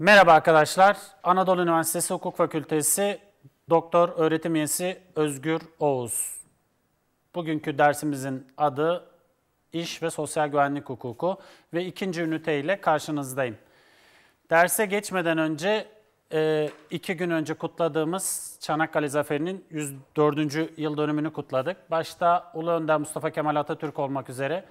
Merhaba arkadaşlar. Anadolu Üniversitesi Hukuk Fakültesi Doktor Öğretim Üyesi Özgür Oğuz. Bugünkü dersimizin adı İş ve Sosyal Güvenlik Hukuku ve ikinci ünite ile karşınızdayım. Derse geçmeden önce e, iki gün önce kutladığımız Çanakkale Zaferi'nin 104. yıl dönümünü kutladık. Başta Ulu Önder Mustafa Kemal Atatürk olmak üzere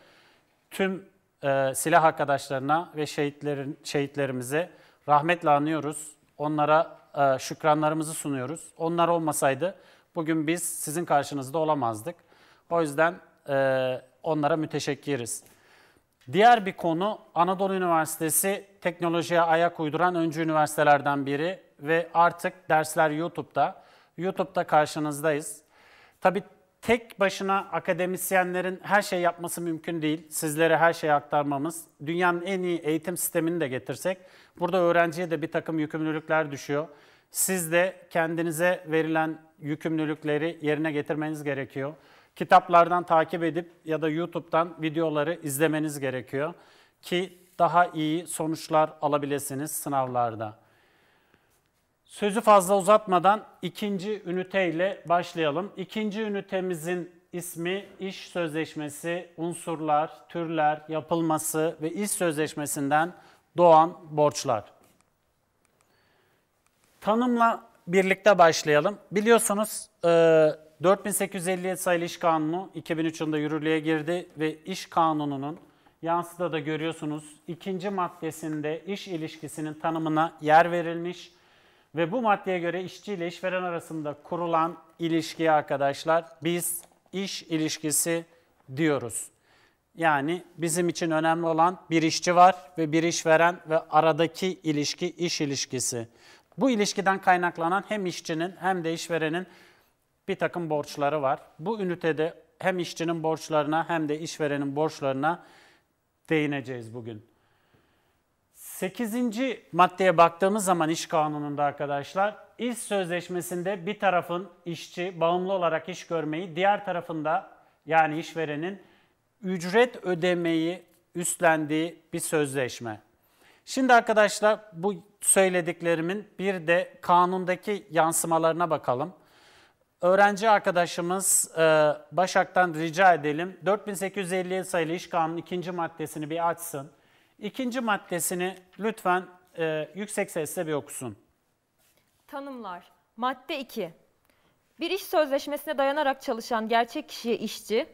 tüm e, silah arkadaşlarına ve şehitlerin, şehitlerimize rahmetle anıyoruz. Onlara e, şükranlarımızı sunuyoruz. Onlar olmasaydı bugün biz sizin karşınızda olamazdık. O yüzden e, onlara müteşekkiriz. Diğer bir konu Anadolu Üniversitesi teknolojiye ayak uyduran öncü üniversitelerden biri ve artık dersler YouTube'da. YouTube'da karşınızdayız. Tabii tek başına akademisyenlerin her şey yapması mümkün değil. Sizlere her şeyi aktarmamız. Dünyanın en iyi eğitim sistemini de getirsek burada öğrenciye de bir takım yükümlülükler düşüyor. Siz de kendinize verilen yükümlülükleri yerine getirmeniz gerekiyor. Kitaplardan takip edip ya da YouTube'dan videoları izlemeniz gerekiyor ki daha iyi sonuçlar alabilirsiniz sınavlarda. Sözü fazla uzatmadan ikinci üniteyle başlayalım. İkinci ünitemizin ismi iş sözleşmesi, unsurlar, türler, yapılması ve iş sözleşmesinden doğan borçlar. Tanımla birlikte başlayalım. Biliyorsunuz 4857 e, sayılı iş kanunu 2003 yılında yürürlüğe girdi ve iş kanununun yansıda da görüyorsunuz ikinci maddesinde iş ilişkisinin tanımına yer verilmiş ve bu maddeye göre işçi ile işveren arasında kurulan ilişkiye arkadaşlar biz iş ilişkisi diyoruz. Yani bizim için önemli olan bir işçi var ve bir işveren ve aradaki ilişki iş ilişkisi. Bu ilişkiden kaynaklanan hem işçinin hem de işverenin bir takım borçları var. Bu ünitede hem işçinin borçlarına hem de işverenin borçlarına değineceğiz bugün. 8. maddeye baktığımız zaman iş kanununda arkadaşlar iş sözleşmesinde bir tarafın işçi bağımlı olarak iş görmeyi diğer tarafında yani işverenin ücret ödemeyi üstlendiği bir sözleşme. Şimdi arkadaşlar bu söylediklerimin bir de kanundaki yansımalarına bakalım. Öğrenci arkadaşımız e, Başak'tan rica edelim 4857 sayılı iş kanunu ikinci maddesini bir açsın. İkinci maddesini lütfen e, yüksek sesle bir okusun. Tanımlar. Madde 2. Bir iş sözleşmesine dayanarak çalışan gerçek kişiye işçi,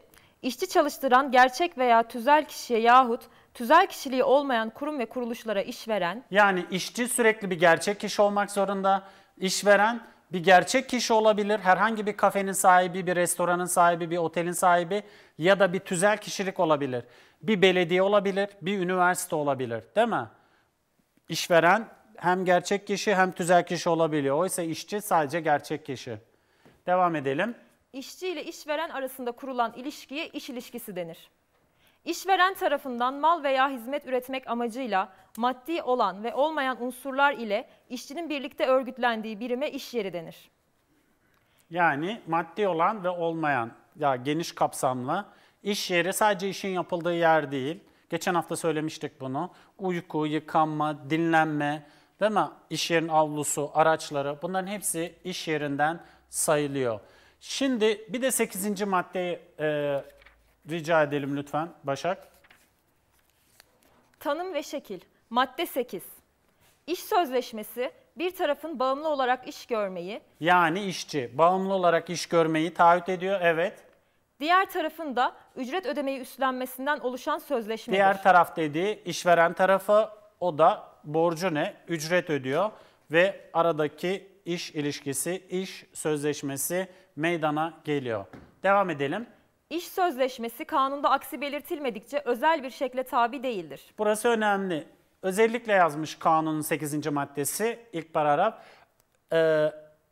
işçi çalıştıran gerçek veya tüzel kişiye yahut tüzel kişiliği olmayan kurum ve kuruluşlara işveren. Yani işçi sürekli bir gerçek kişi olmak zorunda. İşveren bir gerçek kişi olabilir. Herhangi bir kafenin sahibi, bir restoranın sahibi, bir otelin sahibi ya da bir tüzel kişilik olabilir. Bir belediye olabilir, bir üniversite olabilir değil mi? İşveren hem gerçek kişi hem tüzel kişi olabiliyor. Oysa işçi sadece gerçek kişi. Devam edelim. İşçi ile işveren arasında kurulan ilişkiye iş ilişkisi denir. İşveren tarafından mal veya hizmet üretmek amacıyla maddi olan ve olmayan unsurlar ile işçinin birlikte örgütlendiği birime iş yeri denir. Yani maddi olan ve olmayan ya geniş kapsamlı İş yeri sadece işin yapıldığı yer değil. Geçen hafta söylemiştik bunu. Uyku, yıkanma, dinlenme, değil mi? İş yerinin avlusu, araçları bunların hepsi iş yerinden sayılıyor. Şimdi bir de 8. maddeyi e, rica edelim lütfen Başak. Tanım ve şekil. Madde 8. İş sözleşmesi bir tarafın bağımlı olarak iş görmeyi... Yani işçi bağımlı olarak iş görmeyi taahhüt ediyor, evet. Diğer tarafın da ücret ödemeyi üstlenmesinden oluşan sözleşmedir. Diğer taraf dediği işveren tarafı o da borcu ne? Ücret ödüyor ve aradaki iş ilişkisi, iş sözleşmesi meydana geliyor. Devam edelim. İş sözleşmesi kanunda aksi belirtilmedikçe özel bir şekle tabi değildir. Burası önemli. Özellikle yazmış kanunun 8. maddesi ilk paragraf. Ee,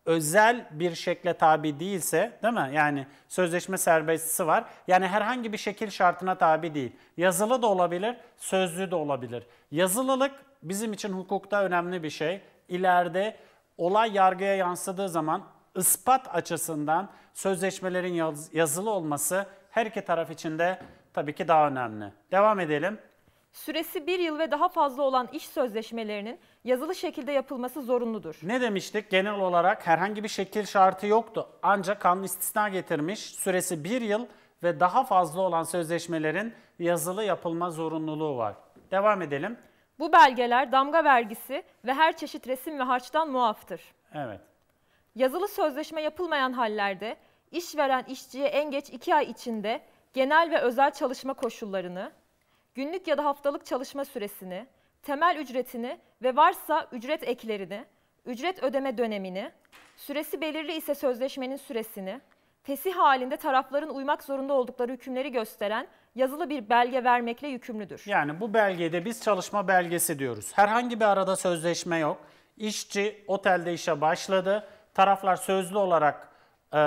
özel bir şekle tabi değilse değil mi? Yani sözleşme serbestisi var. Yani herhangi bir şekil şartına tabi değil. Yazılı da olabilir, sözlü de olabilir. Yazılılık bizim için hukukta önemli bir şey. İleride olay yargıya yansıdığı zaman ispat açısından sözleşmelerin yazılı olması her iki taraf için de tabii ki daha önemli. Devam edelim süresi bir yıl ve daha fazla olan iş sözleşmelerinin yazılı şekilde yapılması zorunludur. Ne demiştik? Genel olarak herhangi bir şekil şartı yoktu. Ancak kanun istisna getirmiş. Süresi bir yıl ve daha fazla olan sözleşmelerin yazılı yapılma zorunluluğu var. Devam edelim. Bu belgeler damga vergisi ve her çeşit resim ve harçtan muaftır. Evet. Yazılı sözleşme yapılmayan hallerde işveren işçiye en geç iki ay içinde genel ve özel çalışma koşullarını, günlük ya da haftalık çalışma süresini, temel ücretini ve varsa ücret eklerini, ücret ödeme dönemini, süresi belirli ise sözleşmenin süresini, fesih halinde tarafların uymak zorunda oldukları hükümleri gösteren yazılı bir belge vermekle yükümlüdür. Yani bu belgede biz çalışma belgesi diyoruz. Herhangi bir arada sözleşme yok. İşçi otelde işe başladı. Taraflar sözlü olarak e,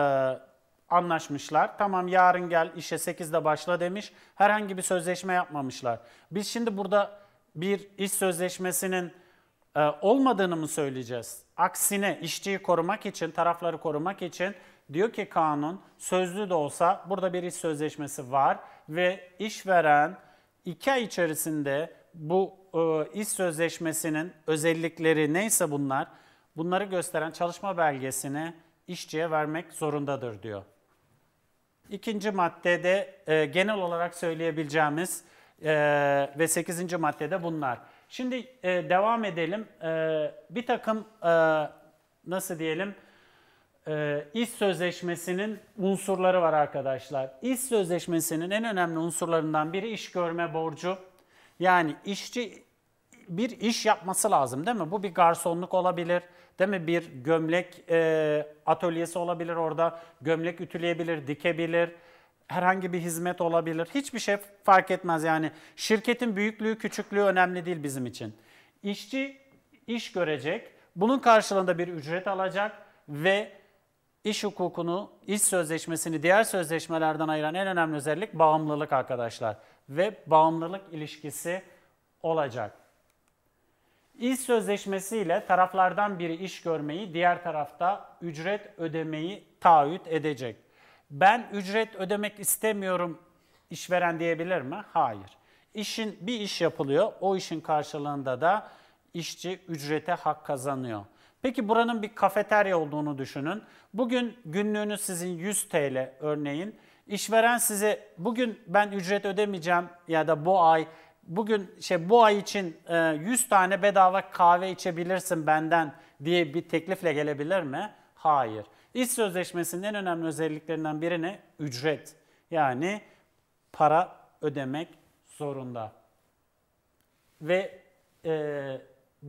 anlaşmışlar. Tamam yarın gel işe 8'de başla demiş. Herhangi bir sözleşme yapmamışlar. Biz şimdi burada bir iş sözleşmesinin e, olmadığını mı söyleyeceğiz? Aksine işçiyi korumak için, tarafları korumak için diyor ki kanun sözlü de olsa burada bir iş sözleşmesi var ve işveren 2 ay içerisinde bu e, iş sözleşmesinin özellikleri neyse bunlar bunları gösteren çalışma belgesini işçiye vermek zorundadır diyor. İkinci maddede e, genel olarak söyleyebileceğimiz e, ve sekizinci maddede bunlar. Şimdi e, devam edelim. E, bir takım e, nasıl diyelim e, iş sözleşmesinin unsurları var arkadaşlar. İş sözleşmesinin en önemli unsurlarından biri iş görme borcu. Yani işçi bir iş yapması lazım değil mi? Bu bir garsonluk olabilir, Değil mi? Bir gömlek e, atölyesi olabilir orada. Gömlek ütüleyebilir, dikebilir. Herhangi bir hizmet olabilir. Hiçbir şey fark etmez yani. Şirketin büyüklüğü, küçüklüğü önemli değil bizim için. İşçi iş görecek. Bunun karşılığında bir ücret alacak ve iş hukukunu, iş sözleşmesini diğer sözleşmelerden ayıran en önemli özellik bağımlılık arkadaşlar. Ve bağımlılık ilişkisi olacak. İş sözleşmesiyle taraflardan biri iş görmeyi, diğer tarafta ücret ödemeyi taahhüt edecek. Ben ücret ödemek istemiyorum işveren diyebilir mi? Hayır. İşin bir iş yapılıyor. O işin karşılığında da işçi ücrete hak kazanıyor. Peki buranın bir kafeterya olduğunu düşünün. Bugün günlüğünüz sizin 100 TL örneğin. İşveren size bugün ben ücret ödemeyeceğim ya da bu ay bugün şey bu ay için 100 e, tane bedava kahve içebilirsin benden diye bir teklifle gelebilir mi? Hayır. İş sözleşmesinin en önemli özelliklerinden biri ne? Ücret. Yani para ödemek zorunda. Ve e,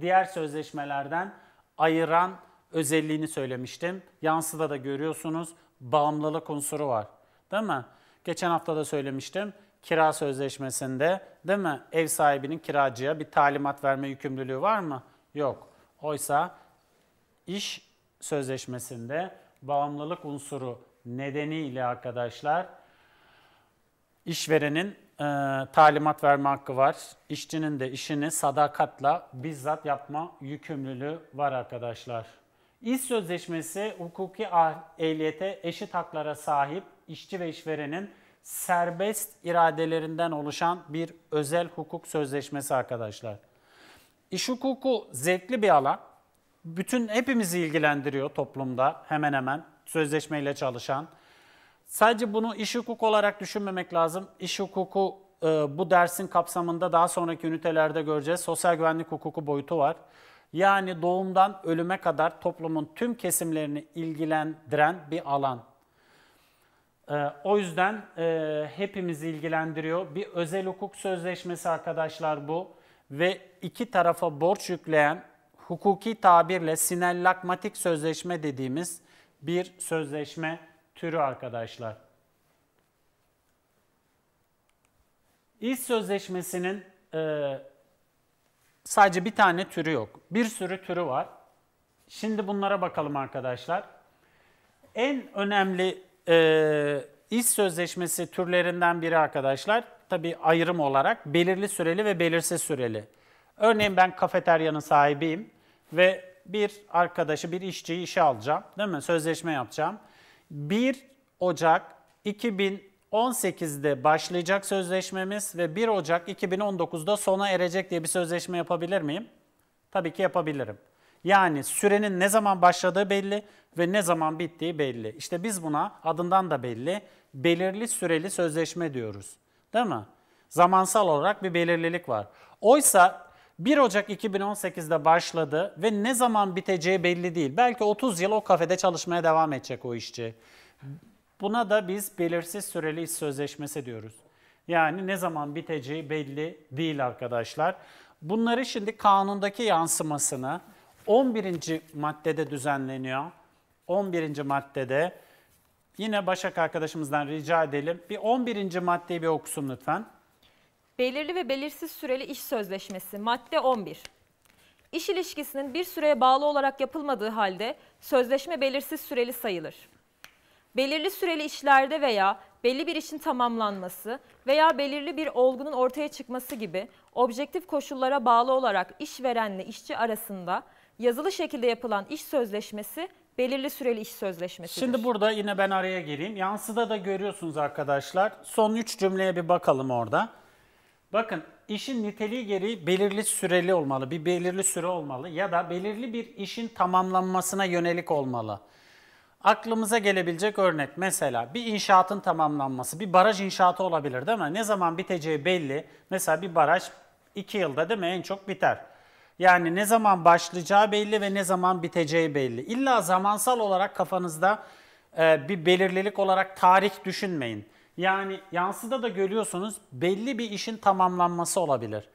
diğer sözleşmelerden ayıran özelliğini söylemiştim. Yansıda da görüyorsunuz bağımlılık unsuru var. Değil mi? Geçen hafta da söylemiştim kira sözleşmesinde değil mi ev sahibinin kiracıya bir talimat verme yükümlülüğü var mı? Yok. Oysa iş sözleşmesinde bağımlılık unsuru nedeniyle arkadaşlar işverenin e, talimat verme hakkı var. İşçinin de işini sadakatla bizzat yapma yükümlülüğü var arkadaşlar. İş sözleşmesi hukuki ehliyete eşit haklara sahip işçi ve işverenin serbest iradelerinden oluşan bir özel hukuk sözleşmesi arkadaşlar. İş hukuku zevkli bir alan. Bütün hepimizi ilgilendiriyor toplumda hemen hemen sözleşmeyle çalışan. Sadece bunu iş hukuku olarak düşünmemek lazım. İş hukuku e, bu dersin kapsamında daha sonraki ünitelerde göreceğiz. Sosyal güvenlik hukuku boyutu var. Yani doğumdan ölüme kadar toplumun tüm kesimlerini ilgilendiren bir alan. Ee, o yüzden e, hepimizi ilgilendiriyor. Bir özel hukuk sözleşmesi arkadaşlar bu ve iki tarafa borç yükleyen hukuki tabirle sinellakmatik sözleşme dediğimiz bir sözleşme türü arkadaşlar. İş sözleşmesinin e, sadece bir tane türü yok. Bir sürü türü var. Şimdi bunlara bakalım arkadaşlar. En önemli e, iş sözleşmesi türlerinden biri arkadaşlar. Tabii ayrım olarak belirli süreli ve belirsiz süreli. Örneğin ben kafeteryanın sahibiyim ve bir arkadaşı, bir işçiyi işe alacağım. Değil mi? Sözleşme yapacağım. 1 Ocak 2018'de başlayacak sözleşmemiz ve 1 Ocak 2019'da sona erecek diye bir sözleşme yapabilir miyim? Tabii ki yapabilirim. Yani sürenin ne zaman başladığı belli, ve ne zaman bittiği belli. İşte biz buna adından da belli belirli süreli sözleşme diyoruz. Değil mi? Zamansal olarak bir belirlilik var. Oysa 1 Ocak 2018'de başladı ve ne zaman biteceği belli değil. Belki 30 yıl o kafede çalışmaya devam edecek o işçi. Buna da biz belirsiz süreli iş sözleşmesi diyoruz. Yani ne zaman biteceği belli değil arkadaşlar. Bunları şimdi kanundaki yansımasını 11. maddede düzenleniyor. 11. maddede yine Başak arkadaşımızdan rica edelim. Bir 11. maddeyi bir okusun lütfen. Belirli ve belirsiz süreli iş sözleşmesi madde 11. İş ilişkisinin bir süreye bağlı olarak yapılmadığı halde sözleşme belirsiz süreli sayılır. Belirli süreli işlerde veya belli bir işin tamamlanması veya belirli bir olgunun ortaya çıkması gibi objektif koşullara bağlı olarak işverenle işçi arasında yazılı şekilde yapılan iş sözleşmesi belirli süreli iş sözleşmesi. Şimdi burada yine ben araya gireyim. Yansıda da görüyorsunuz arkadaşlar. Son 3 cümleye bir bakalım orada. Bakın işin niteliği gereği belirli süreli olmalı. Bir belirli süre olmalı ya da belirli bir işin tamamlanmasına yönelik olmalı. Aklımıza gelebilecek örnek mesela bir inşaatın tamamlanması, bir baraj inşaatı olabilir değil mi? Ne zaman biteceği belli. Mesela bir baraj 2 yılda değil mi en çok biter. Yani ne zaman başlayacağı belli ve ne zaman biteceği belli. İlla zamansal olarak kafanızda e, bir belirlilik olarak tarih düşünmeyin. Yani yansıda da görüyorsunuz belli bir işin tamamlanması olabilir.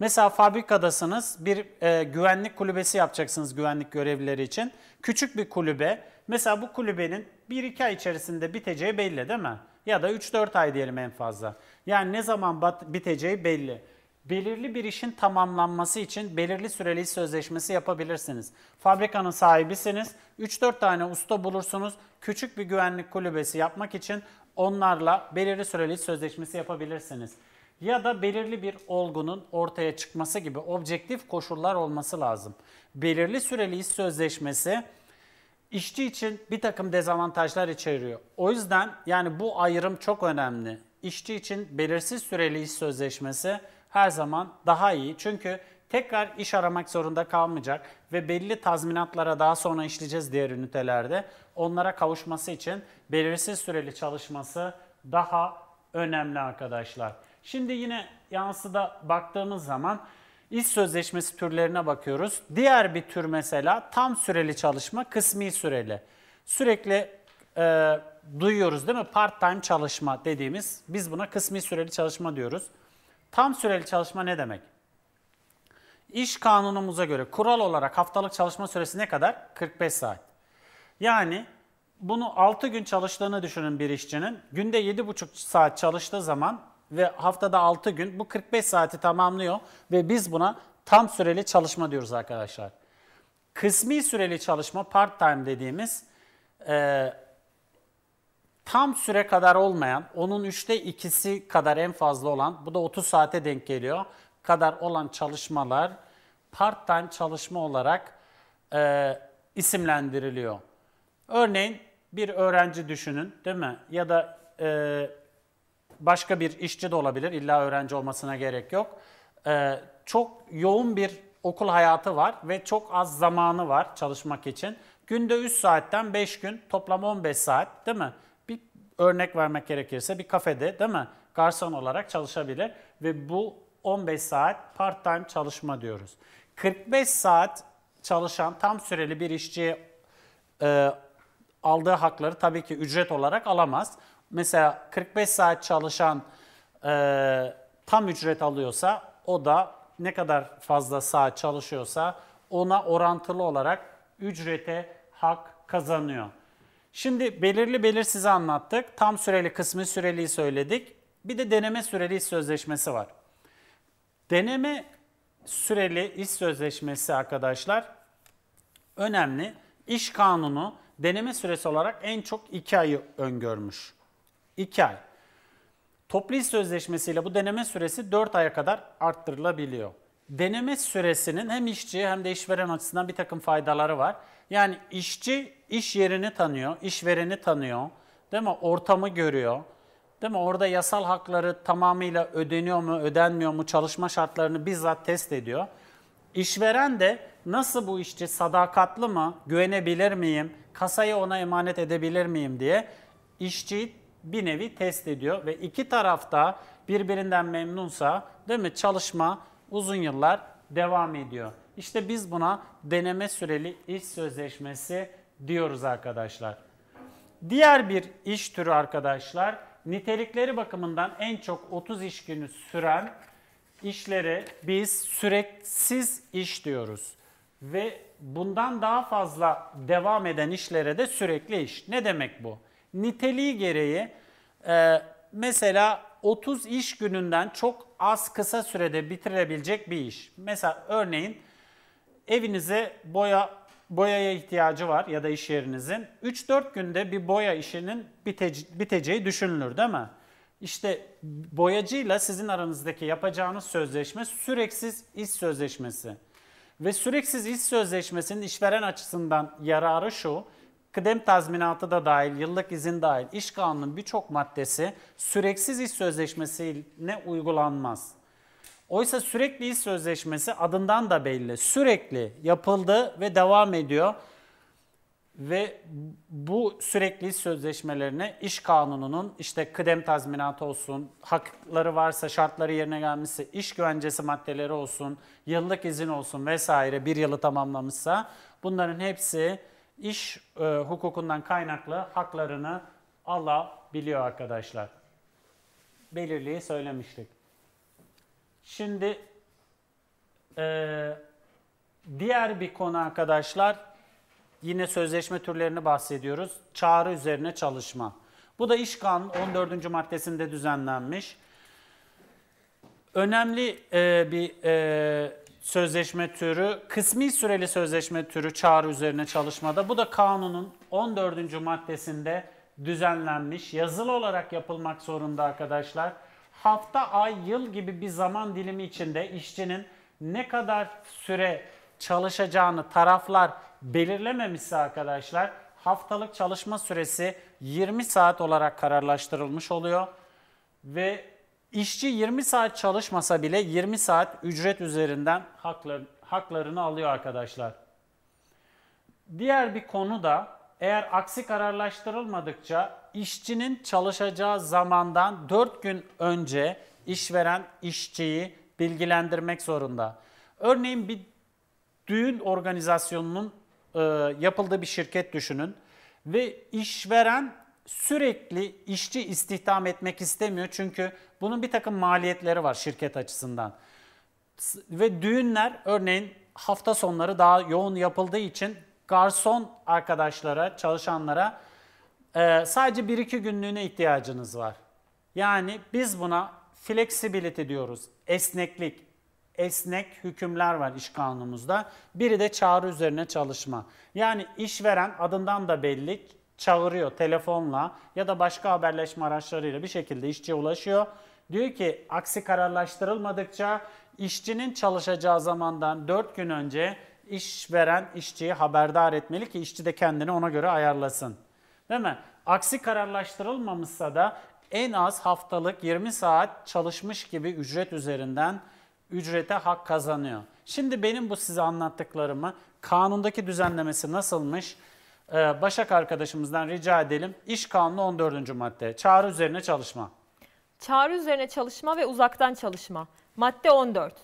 Mesela fabrikadasınız bir e, güvenlik kulübesi yapacaksınız güvenlik görevlileri için. Küçük bir kulübe. Mesela bu kulübenin 1-2 ay içerisinde biteceği belli değil mi? Ya da 3-4 ay diyelim en fazla. Yani ne zaman biteceği belli belirli bir işin tamamlanması için belirli süreli sözleşmesi yapabilirsiniz. Fabrikanın sahibisiniz. 3-4 tane usta bulursunuz. Küçük bir güvenlik kulübesi yapmak için onlarla belirli süreli sözleşmesi yapabilirsiniz. Ya da belirli bir olgunun ortaya çıkması gibi objektif koşullar olması lazım. Belirli süreli iş sözleşmesi işçi için bir takım dezavantajlar içeriyor. O yüzden yani bu ayrım çok önemli. İşçi için belirsiz süreli iş sözleşmesi her zaman daha iyi. Çünkü tekrar iş aramak zorunda kalmayacak ve belli tazminatlara daha sonra işleyeceğiz diğer ünitelerde. Onlara kavuşması için belirsiz süreli çalışması daha önemli arkadaşlar. Şimdi yine yansıda baktığımız zaman iş sözleşmesi türlerine bakıyoruz. Diğer bir tür mesela tam süreli çalışma, kısmi süreli. Sürekli e, duyuyoruz değil mi? Part time çalışma dediğimiz biz buna kısmi süreli çalışma diyoruz. Tam süreli çalışma ne demek? İş kanunumuza göre kural olarak haftalık çalışma süresi ne kadar? 45 saat. Yani bunu 6 gün çalıştığını düşünün bir işçinin. Günde 7,5 saat çalıştığı zaman ve haftada 6 gün bu 45 saati tamamlıyor ve biz buna tam süreli çalışma diyoruz arkadaşlar. Kısmi süreli çalışma part time dediğimiz tam süre kadar olmayan, onun üçte ikisi kadar en fazla olan, bu da 30 saate denk geliyor, kadar olan çalışmalar part-time çalışma olarak e, isimlendiriliyor. Örneğin bir öğrenci düşünün değil mi? Ya da e, başka bir işçi de olabilir, illa öğrenci olmasına gerek yok. E, çok yoğun bir okul hayatı var ve çok az zamanı var çalışmak için. Günde 3 saatten 5 gün toplam 15 saat değil mi? örnek vermek gerekirse bir kafede değil mi? Garson olarak çalışabilir ve bu 15 saat part time çalışma diyoruz. 45 saat çalışan tam süreli bir işçiye e, aldığı hakları tabii ki ücret olarak alamaz. Mesela 45 saat çalışan e, tam ücret alıyorsa o da ne kadar fazla saat çalışıyorsa ona orantılı olarak ücrete hak kazanıyor. Şimdi belirli belirsizi anlattık. Tam süreli, kısmı süreliyi söyledik. Bir de deneme süreli iş sözleşmesi var. Deneme süreli iş sözleşmesi arkadaşlar önemli. İş kanunu deneme süresi olarak en çok 2 ayı öngörmüş. 2 ay. Toplu iş sözleşmesiyle bu deneme süresi 4 aya kadar arttırılabiliyor deneme süresinin hem işçi hem de işveren açısından bir takım faydaları var. Yani işçi iş yerini tanıyor, işvereni tanıyor, değil mi? Ortamı görüyor. Değil mi? Orada yasal hakları tamamıyla ödeniyor mu, ödenmiyor mu, çalışma şartlarını bizzat test ediyor. İşveren de nasıl bu işçi sadakatli mi, güvenebilir miyim, kasayı ona emanet edebilir miyim diye işçiyi bir nevi test ediyor ve iki tarafta birbirinden memnunsa değil mi çalışma uzun yıllar devam ediyor. İşte biz buna deneme süreli iş sözleşmesi diyoruz arkadaşlar. Diğer bir iş türü arkadaşlar nitelikleri bakımından en çok 30 iş günü süren işlere biz süreksiz iş diyoruz. Ve bundan daha fazla devam eden işlere de sürekli iş. Ne demek bu? Niteliği gereği e, mesela 30 iş gününden çok az kısa sürede bitirebilecek bir iş. Mesela örneğin evinize boya boyaya ihtiyacı var ya da iş yerinizin 3-4 günde bir boya işinin bitece- biteceği düşünülür değil mi? İşte boyacıyla sizin aranızdaki yapacağınız sözleşme süreksiz iş sözleşmesi. Ve süreksiz iş sözleşmesinin işveren açısından yararı şu. Kıdem tazminatı da dahil, yıllık izin dahil iş kanunun birçok maddesi süreksiz iş sözleşmesine uygulanmaz. Oysa sürekli iş sözleşmesi adından da belli. Sürekli yapıldı ve devam ediyor. Ve bu sürekli iş sözleşmelerine iş kanununun işte kıdem tazminatı olsun, hakları varsa şartları yerine gelmişse iş güvencesi maddeleri olsun, yıllık izin olsun vesaire bir yılı tamamlamışsa bunların hepsi iş e, hukukundan kaynaklı haklarını alabiliyor arkadaşlar. Belirliği söylemiştik. Şimdi e, diğer bir konu arkadaşlar yine sözleşme türlerini bahsediyoruz. Çağrı üzerine çalışma. Bu da İş Kanunu 14. maddesinde düzenlenmiş. Önemli e, bir e, sözleşme türü, kısmi süreli sözleşme türü çağrı üzerine çalışmada. Bu da kanunun 14. maddesinde düzenlenmiş, yazılı olarak yapılmak zorunda arkadaşlar. Hafta, ay, yıl gibi bir zaman dilimi içinde işçinin ne kadar süre çalışacağını taraflar belirlememişse arkadaşlar haftalık çalışma süresi 20 saat olarak kararlaştırılmış oluyor ve İşçi 20 saat çalışmasa bile 20 saat ücret üzerinden haklar, haklarını alıyor arkadaşlar. Diğer bir konu da eğer aksi kararlaştırılmadıkça işçinin çalışacağı zamandan 4 gün önce işveren işçiyi bilgilendirmek zorunda. Örneğin bir düğün organizasyonunun e, yapıldığı bir şirket düşünün ve işveren sürekli işçi istihdam etmek istemiyor çünkü bunun bir takım maliyetleri var şirket açısından. Ve düğünler örneğin hafta sonları daha yoğun yapıldığı için garson arkadaşlara, çalışanlara e, sadece bir iki günlüğüne ihtiyacınız var. Yani biz buna flexibility diyoruz, esneklik, esnek hükümler var iş kanunumuzda. Biri de çağrı üzerine çalışma. Yani işveren adından da belli çağırıyor telefonla ya da başka haberleşme araçlarıyla bir şekilde işçiye ulaşıyor Diyor ki aksi kararlaştırılmadıkça işçinin çalışacağı zamandan 4 gün önce işveren işçiyi haberdar etmeli ki işçi de kendini ona göre ayarlasın. Değil mi? Aksi kararlaştırılmamışsa da en az haftalık 20 saat çalışmış gibi ücret üzerinden ücrete hak kazanıyor. Şimdi benim bu size anlattıklarımı kanundaki düzenlemesi nasılmış? Başak arkadaşımızdan rica edelim. İş Kanunu 14. madde. Çağrı üzerine çalışma. Çağrı üzerine çalışma ve uzaktan çalışma. Madde 14.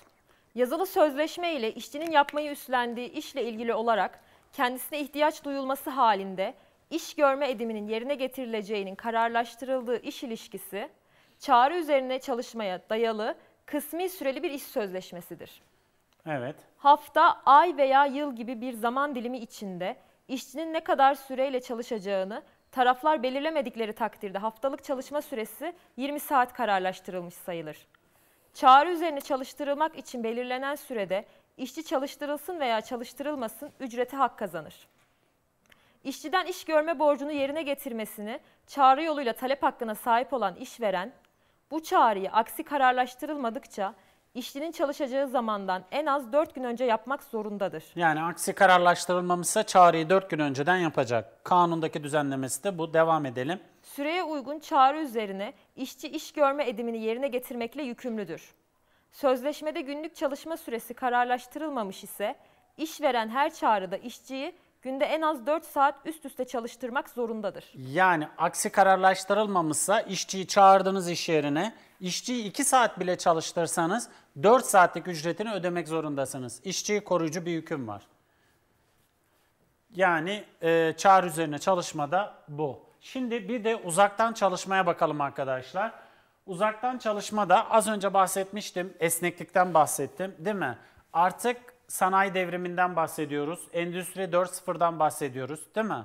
Yazılı sözleşme ile işçinin yapmayı üstlendiği işle ilgili olarak kendisine ihtiyaç duyulması halinde iş görme ediminin yerine getirileceğinin kararlaştırıldığı iş ilişkisi, çağrı üzerine çalışmaya dayalı kısmi süreli bir iş sözleşmesidir. Evet. Hafta, ay veya yıl gibi bir zaman dilimi içinde işçinin ne kadar süreyle çalışacağını taraflar belirlemedikleri takdirde haftalık çalışma süresi 20 saat kararlaştırılmış sayılır. Çağrı üzerine çalıştırılmak için belirlenen sürede işçi çalıştırılsın veya çalıştırılmasın ücreti hak kazanır. İşçiden iş görme borcunu yerine getirmesini çağrı yoluyla talep hakkına sahip olan işveren, bu çağrıyı aksi kararlaştırılmadıkça işçinin çalışacağı zamandan en az 4 gün önce yapmak zorundadır. Yani aksi kararlaştırılmamışsa çağrıyı 4 gün önceden yapacak. Kanundaki düzenlemesi de bu. Devam edelim. Süreye uygun çağrı üzerine işçi iş görme edimini yerine getirmekle yükümlüdür. Sözleşmede günlük çalışma süresi kararlaştırılmamış ise işveren her çağrıda işçiyi günde en az 4 saat üst üste çalıştırmak zorundadır. Yani aksi kararlaştırılmamışsa işçiyi çağırdığınız iş yerine işçiyi 2 saat bile çalıştırsanız 4 saatlik ücretini ödemek zorundasınız. İşçiyi koruyucu bir yüküm var. Yani e, çağrı üzerine çalışmada bu. Şimdi bir de uzaktan çalışmaya bakalım arkadaşlar. Uzaktan çalışmada az önce bahsetmiştim. Esneklikten bahsettim değil mi? Artık sanayi devriminden bahsediyoruz. Endüstri 4.0'dan bahsediyoruz değil mi?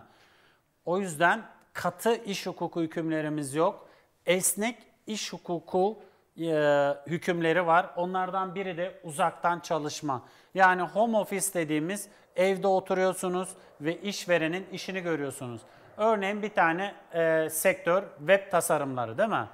O yüzden katı iş hukuku hükümlerimiz yok. Esnek iş hukuku e, hükümleri var. Onlardan biri de uzaktan çalışma. Yani home office dediğimiz evde oturuyorsunuz ve işverenin işini görüyorsunuz. Örneğin bir tane e, sektör web tasarımları değil mi?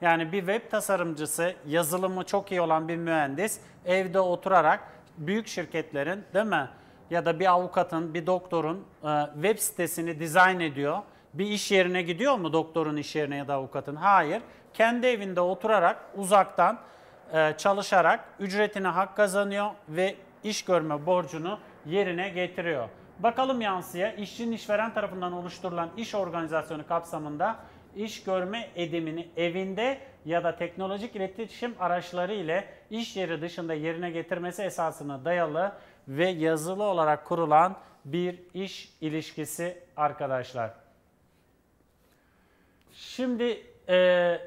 Yani bir web tasarımcısı, yazılımı çok iyi olan bir mühendis evde oturarak büyük şirketlerin değil mi? Ya da bir avukatın, bir doktorun e, web sitesini dizayn ediyor. Bir iş yerine gidiyor mu doktorun iş yerine ya da avukatın? Hayır kendi evinde oturarak uzaktan e, çalışarak ücretine hak kazanıyor ve iş görme borcunu yerine getiriyor. Bakalım yansıya işçinin işveren tarafından oluşturulan iş organizasyonu kapsamında iş görme edimini evinde ya da teknolojik iletişim araçları ile iş yeri dışında yerine getirmesi esasına dayalı ve yazılı olarak kurulan bir iş ilişkisi arkadaşlar. Şimdi e,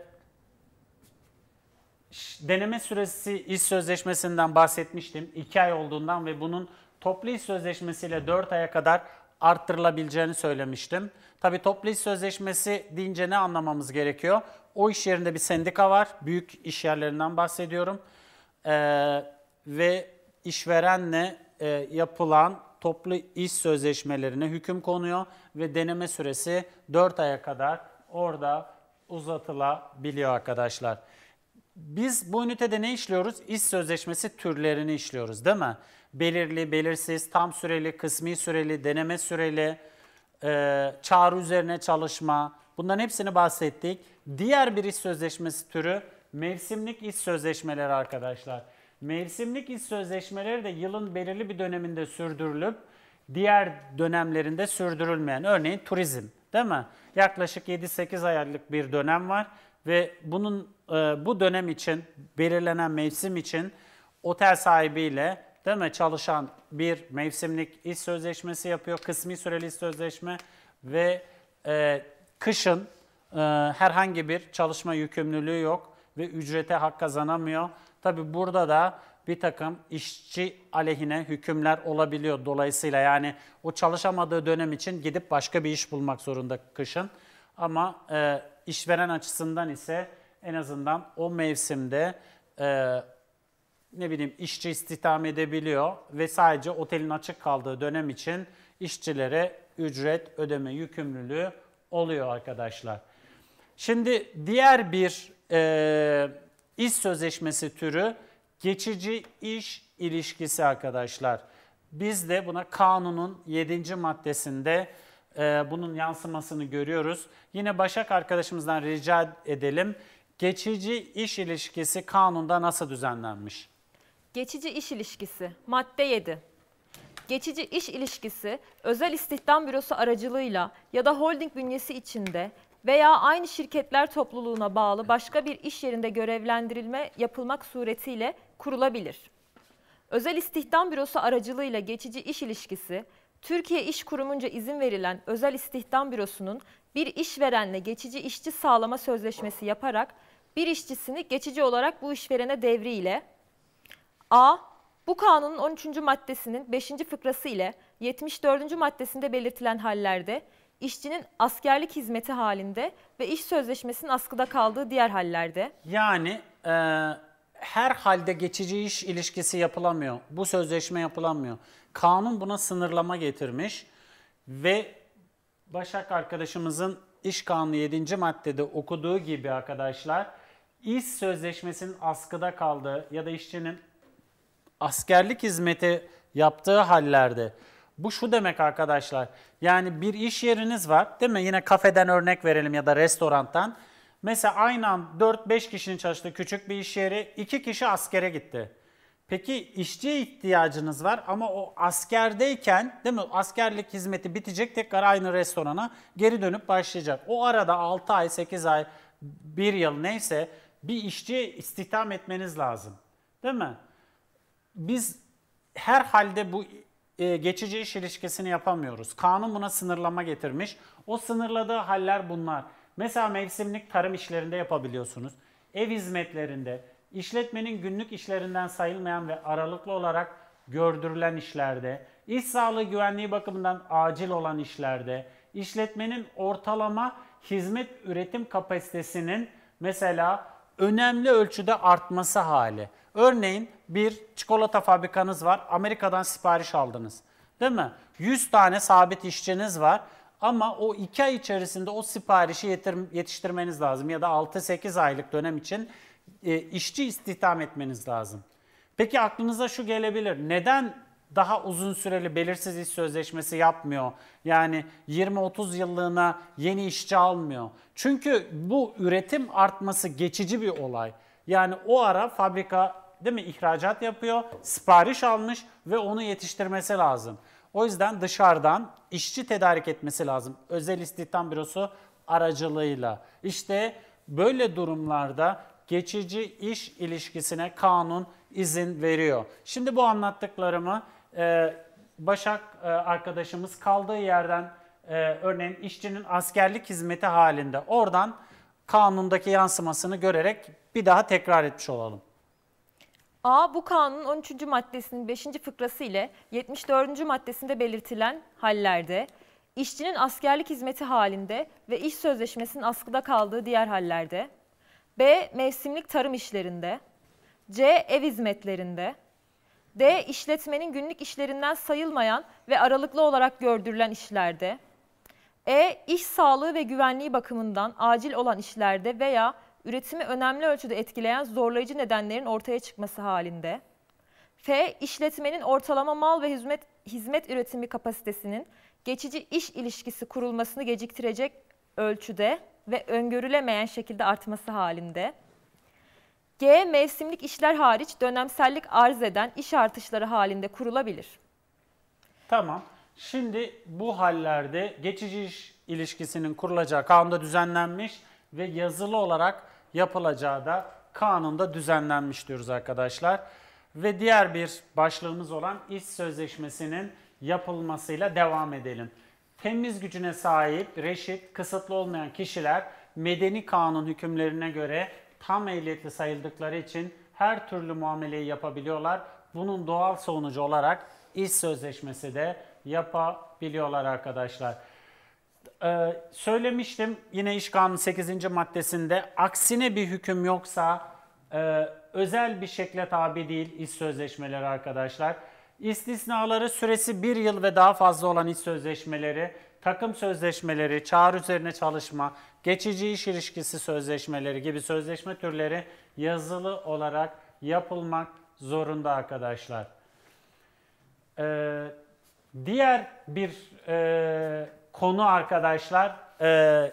deneme süresi iş sözleşmesinden bahsetmiştim. 2 ay olduğundan ve bunun toplu iş sözleşmesiyle 4 aya kadar arttırılabileceğini söylemiştim. Tabi toplu iş sözleşmesi deyince ne anlamamız gerekiyor? O iş yerinde bir sendika var. Büyük iş yerlerinden bahsediyorum. Ee, ve işverenle e, yapılan toplu iş sözleşmelerine hüküm konuyor ve deneme süresi 4 aya kadar orada uzatılabiliyor arkadaşlar. Biz bu ünitede ne işliyoruz? İş sözleşmesi türlerini işliyoruz değil mi? Belirli, belirsiz, tam süreli, kısmi süreli, deneme süreli, e, çağrı üzerine çalışma. Bunların hepsini bahsettik. Diğer bir iş sözleşmesi türü mevsimlik iş sözleşmeleri arkadaşlar. Mevsimlik iş sözleşmeleri de yılın belirli bir döneminde sürdürülüp diğer dönemlerinde sürdürülmeyen. Örneğin turizm değil mi? Yaklaşık 7-8 aylık bir dönem var ve bunun e, bu dönem için belirlenen mevsim için otel sahibiyle değil mi çalışan bir mevsimlik iş sözleşmesi yapıyor. Kısmi süreli iş sözleşme ve e, kışın e, herhangi bir çalışma yükümlülüğü yok ve ücrete hak kazanamıyor. Tabi burada da bir takım işçi aleyhine hükümler olabiliyor dolayısıyla yani o çalışamadığı dönem için gidip başka bir iş bulmak zorunda kışın. Ama e, işveren açısından ise en azından o mevsimde e, ne bileyim işçi istihdam edebiliyor ve sadece otelin açık kaldığı dönem için işçilere ücret ödeme yükümlülüğü oluyor arkadaşlar. Şimdi diğer bir e, iş sözleşmesi türü geçici iş ilişkisi arkadaşlar. Biz de buna kanunun 7. maddesinde e, bunun yansımasını görüyoruz. Yine Başak arkadaşımızdan rica edelim geçici iş ilişkisi kanunda nasıl düzenlenmiş? Geçici iş ilişkisi madde 7. Geçici iş ilişkisi özel istihdam bürosu aracılığıyla ya da holding bünyesi içinde veya aynı şirketler topluluğuna bağlı başka bir iş yerinde görevlendirilme yapılmak suretiyle kurulabilir. Özel istihdam bürosu aracılığıyla geçici iş ilişkisi Türkiye İş Kurumunca izin verilen Özel İstihdam Bürosu'nun bir işverenle geçici işçi sağlama sözleşmesi yaparak bir işçisini geçici olarak bu işverene devriyle A. Bu kanunun 13. maddesinin 5. fıkrası ile 74. maddesinde belirtilen hallerde işçinin askerlik hizmeti halinde ve iş sözleşmesinin askıda kaldığı diğer hallerde. Yani e, her halde geçici iş ilişkisi yapılamıyor. Bu sözleşme yapılamıyor. Kanun buna sınırlama getirmiş ve Başak arkadaşımızın iş kanunu 7. maddede okuduğu gibi arkadaşlar iş sözleşmesinin askıda kaldığı ya da işçinin askerlik hizmeti yaptığı hallerde bu şu demek arkadaşlar. Yani bir iş yeriniz var değil mi? Yine kafeden örnek verelim ya da restoranttan Mesela aynı an 4-5 kişinin çalıştığı küçük bir iş yeri 2 kişi askere gitti. Peki işçi ihtiyacınız var ama o askerdeyken değil mi? Askerlik hizmeti bitecek tekrar aynı restorana geri dönüp başlayacak. O arada 6 ay, 8 ay, 1 yıl neyse bir işçi istihdam etmeniz lazım. Değil mi? Biz her halde bu e, geçici iş ilişkisini yapamıyoruz. Kanun buna sınırlama getirmiş. O sınırladığı haller bunlar. Mesela mevsimlik tarım işlerinde yapabiliyorsunuz. Ev hizmetlerinde, işletmenin günlük işlerinden sayılmayan ve aralıklı olarak gördürülen işlerde, iş sağlığı güvenliği bakımından acil olan işlerde, işletmenin ortalama hizmet üretim kapasitesinin mesela önemli ölçüde artması hali. Örneğin bir çikolata fabrikanız var. Amerika'dan sipariş aldınız. Değil mi? 100 tane sabit işçiniz var. Ama o 2 ay içerisinde o siparişi yetiştirmeniz lazım. Ya da 6-8 aylık dönem için e, işçi istihdam etmeniz lazım. Peki aklınıza şu gelebilir. Neden daha uzun süreli belirsiz iş sözleşmesi yapmıyor. Yani 20-30 yıllığına yeni işçi almıyor. Çünkü bu üretim artması geçici bir olay. Yani o ara fabrika değil mi ihracat yapıyor, sipariş almış ve onu yetiştirmesi lazım. O yüzden dışarıdan işçi tedarik etmesi lazım. Özel istihdam bürosu aracılığıyla. İşte böyle durumlarda geçici iş ilişkisine kanun izin veriyor. Şimdi bu anlattıklarımı ee, Başak e, arkadaşımız kaldığı yerden e, örneğin işçinin askerlik hizmeti halinde oradan kanundaki yansımasını görerek bir daha tekrar etmiş olalım. A. Bu kanunun 13. maddesinin 5. fıkrası ile 74. maddesinde belirtilen hallerde, işçinin askerlik hizmeti halinde ve iş sözleşmesinin askıda kaldığı diğer hallerde, B. Mevsimlik tarım işlerinde, C. Ev hizmetlerinde, D. işletmenin günlük işlerinden sayılmayan ve aralıklı olarak gördürülen işlerde. E. iş sağlığı ve güvenliği bakımından acil olan işlerde veya üretimi önemli ölçüde etkileyen zorlayıcı nedenlerin ortaya çıkması halinde. F. işletmenin ortalama mal ve hizmet, hizmet üretimi kapasitesinin geçici iş ilişkisi kurulmasını geciktirecek ölçüde ve öngörülemeyen şekilde artması halinde. G mevsimlik işler hariç dönemsellik arz eden iş artışları halinde kurulabilir. Tamam. Şimdi bu hallerde geçici iş ilişkisinin kurulacağı kanunda düzenlenmiş ve yazılı olarak yapılacağı da kanunda düzenlenmiş diyoruz arkadaşlar. Ve diğer bir başlığımız olan iş sözleşmesinin yapılmasıyla devam edelim. Temiz gücüne sahip, reşit, kısıtlı olmayan kişiler medeni kanun hükümlerine göre tam ehliyetli sayıldıkları için her türlü muameleyi yapabiliyorlar. Bunun doğal sonucu olarak iş sözleşmesi de yapabiliyorlar arkadaşlar. Ee, söylemiştim yine iş kanunu 8. maddesinde aksine bir hüküm yoksa e, özel bir şekle tabi değil iş sözleşmeleri arkadaşlar. İstisnaları süresi bir yıl ve daha fazla olan iş sözleşmeleri takım sözleşmeleri, çağrı üzerine çalışma, geçici iş ilişkisi sözleşmeleri gibi sözleşme türleri yazılı olarak yapılmak zorunda arkadaşlar. Ee, diğer bir e, konu arkadaşlar, e,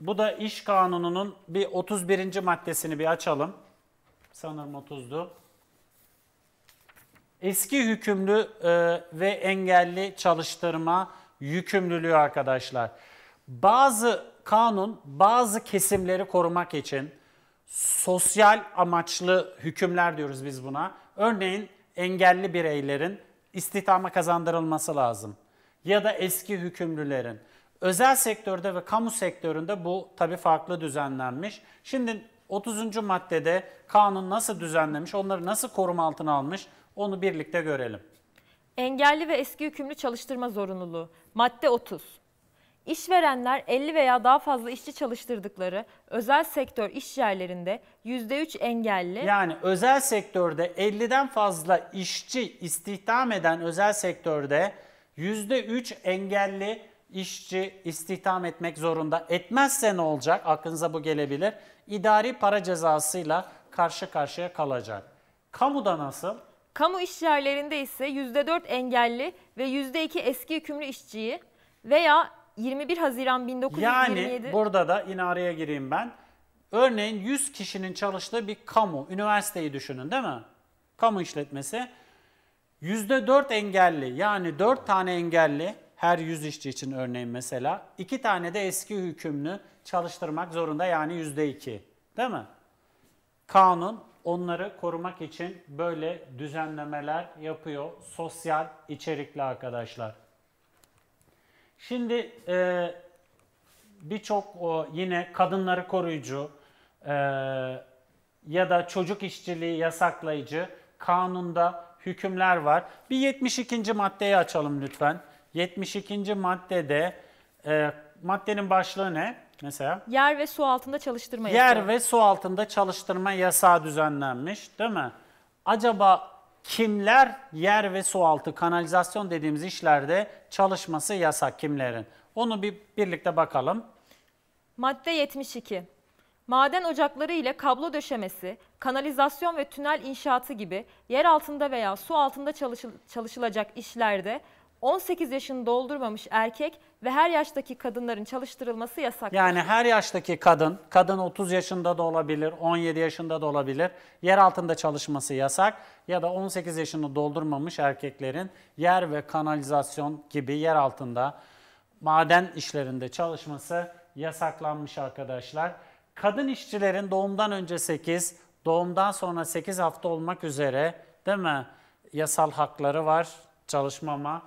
bu da iş kanununun bir 31. maddesini bir açalım. Sanırım 30'du. Eski hükümlü e, ve engelli çalıştırma yükümlülüğü arkadaşlar. Bazı kanun bazı kesimleri korumak için sosyal amaçlı hükümler diyoruz biz buna. Örneğin engelli bireylerin istihdama kazandırılması lazım. Ya da eski hükümlülerin. Özel sektörde ve kamu sektöründe bu tabi farklı düzenlenmiş. Şimdi 30. maddede kanun nasıl düzenlemiş, onları nasıl koruma altına almış onu birlikte görelim. Engelli ve eski hükümlü çalıştırma zorunluluğu. Madde 30. İşverenler 50 veya daha fazla işçi çalıştırdıkları özel sektör iş yerlerinde %3 engelli. Yani özel sektörde 50'den fazla işçi istihdam eden özel sektörde %3 engelli işçi istihdam etmek zorunda. Etmezse ne olacak? Aklınıza bu gelebilir. İdari para cezasıyla karşı karşıya kalacak. Kamuda nasıl? Kamu işyerlerinde yerlerinde ise %4 engelli ve %2 eski hükümlü işçiyi veya 21 Haziran 1927... Yani burada da yine araya gireyim ben. Örneğin 100 kişinin çalıştığı bir kamu, üniversiteyi düşünün değil mi? Kamu işletmesi. %4 engelli yani 4 tane engelli her 100 işçi için örneğin mesela 2 tane de eski hükümlü çalıştırmak zorunda yani %2 değil mi? Kanun Onları korumak için böyle düzenlemeler yapıyor sosyal içerikli arkadaşlar. Şimdi e, birçok yine kadınları koruyucu e, ya da çocuk işçiliği yasaklayıcı kanunda hükümler var. Bir 72. maddeyi açalım lütfen. 72. maddede e, maddenin başlığı ne? Mesela? Yer ve su altında çalıştırma yasağı. Yer ve su altında çalıştırma yasağı düzenlenmiş değil mi? Acaba kimler yer ve su altı kanalizasyon dediğimiz işlerde çalışması yasak kimlerin? Onu bir birlikte bakalım. Madde 72. Maden ocakları ile kablo döşemesi, kanalizasyon ve tünel inşaatı gibi yer altında veya su altında çalışılacak işlerde 18 yaşını doldurmamış erkek ve her yaştaki kadınların çalıştırılması yasak. Yani her yaştaki kadın, kadın 30 yaşında da olabilir, 17 yaşında da olabilir, yer altında çalışması yasak ya da 18 yaşını doldurmamış erkeklerin yer ve kanalizasyon gibi yer altında maden işlerinde çalışması yasaklanmış arkadaşlar. Kadın işçilerin doğumdan önce 8, doğumdan sonra 8 hafta olmak üzere değil mi? Yasal hakları var çalışmama.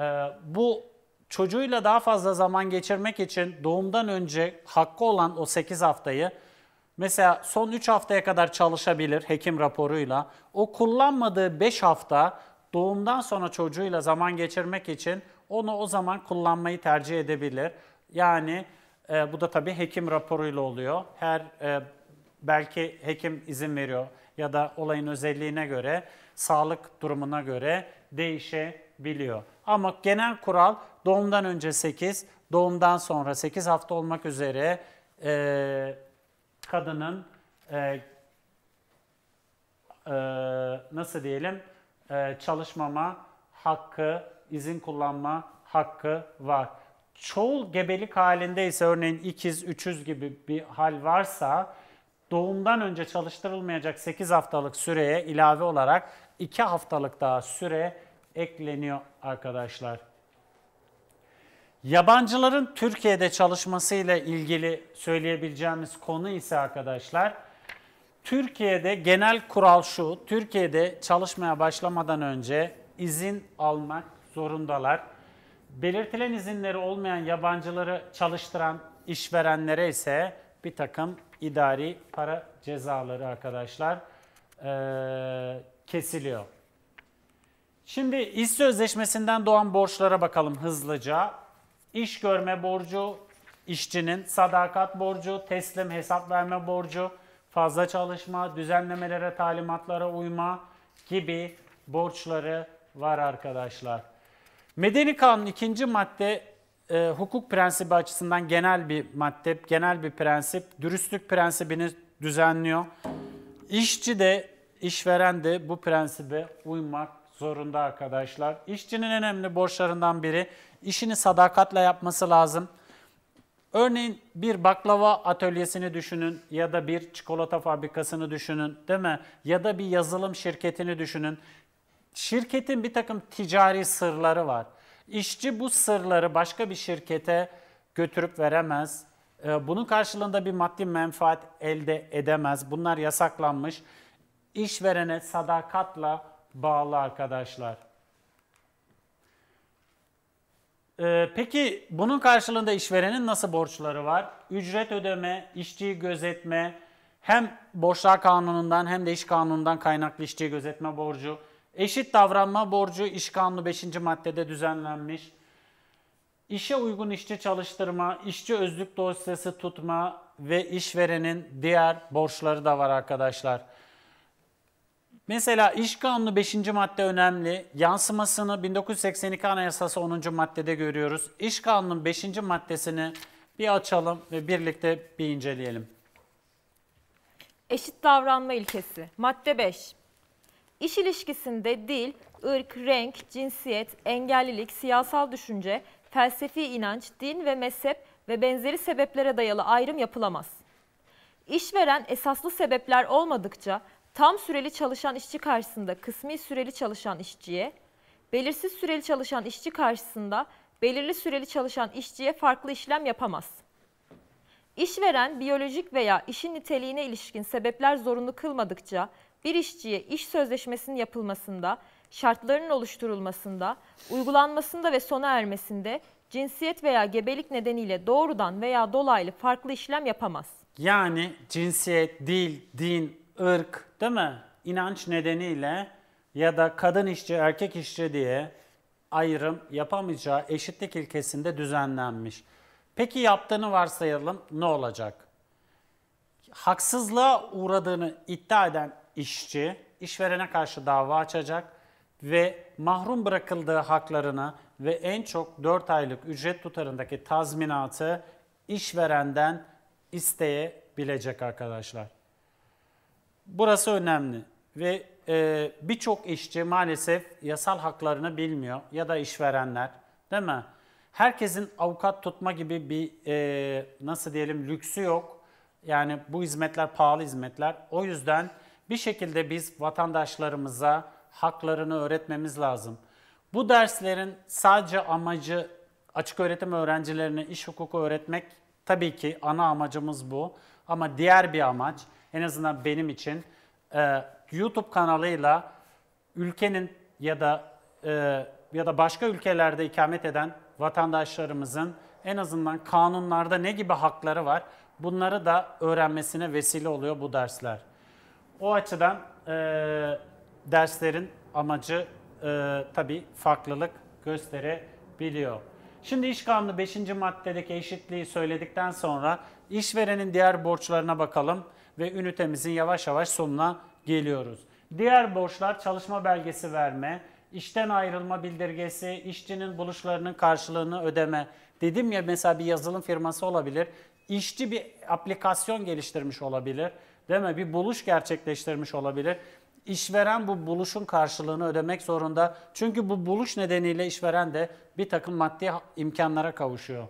Ee, bu çocuğuyla daha fazla zaman geçirmek için doğumdan önce hakkı olan o 8 haftayı mesela son 3 haftaya kadar çalışabilir hekim raporuyla. O kullanmadığı 5 hafta doğumdan sonra çocuğuyla zaman geçirmek için onu o zaman kullanmayı tercih edebilir. Yani e, bu da tabii hekim raporuyla oluyor. Her e, belki hekim izin veriyor ya da olayın özelliğine göre, sağlık durumuna göre değişebiliyor. Ama genel kural doğumdan önce 8, doğumdan sonra 8 hafta olmak üzere e, kadının e, e, nasıl diyelim e, çalışmama hakkı, izin kullanma hakkı var. Çoğul gebelik halinde ise örneğin ikiz, üçüz gibi bir hal varsa doğumdan önce çalıştırılmayacak 8 haftalık süreye ilave olarak 2 haftalık daha süre ekleniyor arkadaşlar. Yabancıların Türkiye'de çalışması ile ilgili söyleyebileceğimiz konu ise arkadaşlar Türkiye'de genel kural şu. Türkiye'de çalışmaya başlamadan önce izin almak zorundalar. Belirtilen izinleri olmayan yabancıları çalıştıran işverenlere ise bir takım idari para cezaları arkadaşlar ee, kesiliyor. Şimdi iş sözleşmesinden doğan borçlara bakalım hızlıca. İş görme borcu, işçinin sadakat borcu, teslim hesap verme borcu, fazla çalışma, düzenlemelere, talimatlara uyma gibi borçları var arkadaşlar. Medeni Kanun ikinci madde e, hukuk prensibi açısından genel bir madde, genel bir prensip. Dürüstlük prensibini düzenliyor. İşçi de, işveren de bu prensibe uymak zorunda arkadaşlar. İşçinin önemli borçlarından biri işini sadakatle yapması lazım. Örneğin bir baklava atölyesini düşünün ya da bir çikolata fabrikasını düşünün değil mi? Ya da bir yazılım şirketini düşünün. Şirketin bir takım ticari sırları var. İşçi bu sırları başka bir şirkete götürüp veremez. Ee, bunun karşılığında bir maddi menfaat elde edemez. Bunlar yasaklanmış. İşverene sadakatla bağlı arkadaşlar. Ee, peki bunun karşılığında işverenin nasıl borçları var? Ücret ödeme, işçiyi gözetme, hem borçlar kanunundan hem de iş kanunundan kaynaklı işçiyi gözetme borcu, eşit davranma borcu iş kanunu 5. maddede düzenlenmiş. İşe uygun işçi çalıştırma, işçi özlük dosyası tutma ve işverenin diğer borçları da var arkadaşlar. Mesela iş kanunu 5. madde önemli. Yansımasını 1982 Anayasası 10. maddede görüyoruz. İş kanunun 5. maddesini bir açalım ve birlikte bir inceleyelim. Eşit davranma ilkesi. Madde 5. İş ilişkisinde dil, ırk, renk, cinsiyet, engellilik, siyasal düşünce, felsefi inanç, din ve mezhep ve benzeri sebeplere dayalı ayrım yapılamaz. İşveren esaslı sebepler olmadıkça tam süreli çalışan işçi karşısında kısmi süreli çalışan işçiye, belirsiz süreli çalışan işçi karşısında belirli süreli çalışan işçiye farklı işlem yapamaz. İşveren biyolojik veya işin niteliğine ilişkin sebepler zorunlu kılmadıkça bir işçiye iş sözleşmesinin yapılmasında, şartlarının oluşturulmasında, uygulanmasında ve sona ermesinde cinsiyet veya gebelik nedeniyle doğrudan veya dolaylı farklı işlem yapamaz. Yani cinsiyet, dil, din, ırk değil mi? İnanç nedeniyle ya da kadın işçi, erkek işçi diye ayrım yapamayacağı eşitlik ilkesinde düzenlenmiş. Peki yaptığını varsayalım ne olacak? Haksızlığa uğradığını iddia eden işçi işverene karşı dava açacak ve mahrum bırakıldığı haklarını ve en çok 4 aylık ücret tutarındaki tazminatı işverenden isteyebilecek arkadaşlar. Burası önemli ve e, birçok işçi maalesef yasal haklarını bilmiyor ya da işverenler değil mi? Herkesin avukat tutma gibi bir e, nasıl diyelim lüksü yok. Yani bu hizmetler pahalı hizmetler. O yüzden bir şekilde biz vatandaşlarımıza haklarını öğretmemiz lazım. Bu derslerin sadece amacı açık öğretim öğrencilerine iş hukuku öğretmek tabii ki ana amacımız bu. Ama diğer bir amaç en azından benim için e, YouTube kanalıyla ülkenin ya da e, ya da başka ülkelerde ikamet eden vatandaşlarımızın en azından kanunlarda ne gibi hakları var bunları da öğrenmesine vesile oluyor bu dersler. O açıdan e, derslerin amacı e, tabii farklılık gösterebiliyor. Şimdi iş kanunu 5. maddedeki eşitliği söyledikten sonra işverenin diğer borçlarına bakalım ve ünitemizin yavaş yavaş sonuna geliyoruz. Diğer borçlar çalışma belgesi verme, işten ayrılma bildirgesi, işçinin buluşlarının karşılığını ödeme. Dedim ya mesela bir yazılım firması olabilir. işçi bir aplikasyon geliştirmiş olabilir. Değil mi? Bir buluş gerçekleştirmiş olabilir. İşveren bu buluşun karşılığını ödemek zorunda. Çünkü bu buluş nedeniyle işveren de bir takım maddi imkanlara kavuşuyor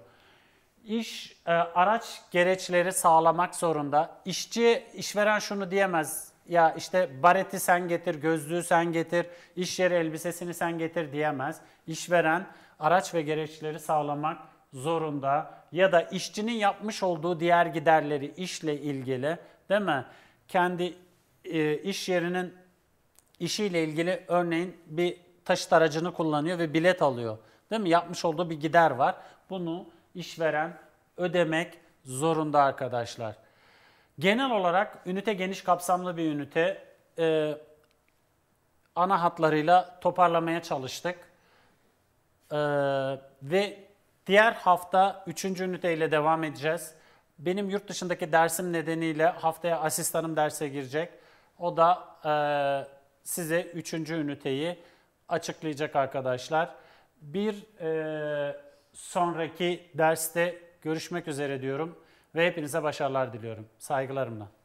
iş e, araç gereçleri sağlamak zorunda. İşçi, işveren şunu diyemez. Ya işte bareti sen getir, gözlüğü sen getir, iş yeri elbisesini sen getir diyemez. İşveren araç ve gereçleri sağlamak zorunda ya da işçinin yapmış olduğu diğer giderleri işle ilgili değil mi? Kendi e, iş yerinin işiyle ilgili örneğin bir taşıt aracını kullanıyor ve bilet alıyor. Değil mi? Yapmış olduğu bir gider var. Bunu işveren ödemek zorunda arkadaşlar. Genel olarak ünite geniş kapsamlı bir ünite. Ee, ana hatlarıyla toparlamaya çalıştık. Ee, ve diğer hafta 3. üniteyle devam edeceğiz. Benim yurt dışındaki dersim nedeniyle haftaya asistanım derse girecek. O da e, size 3. üniteyi açıklayacak arkadaşlar. Bir e, sonraki derste görüşmek üzere diyorum ve hepinize başarılar diliyorum. Saygılarımla.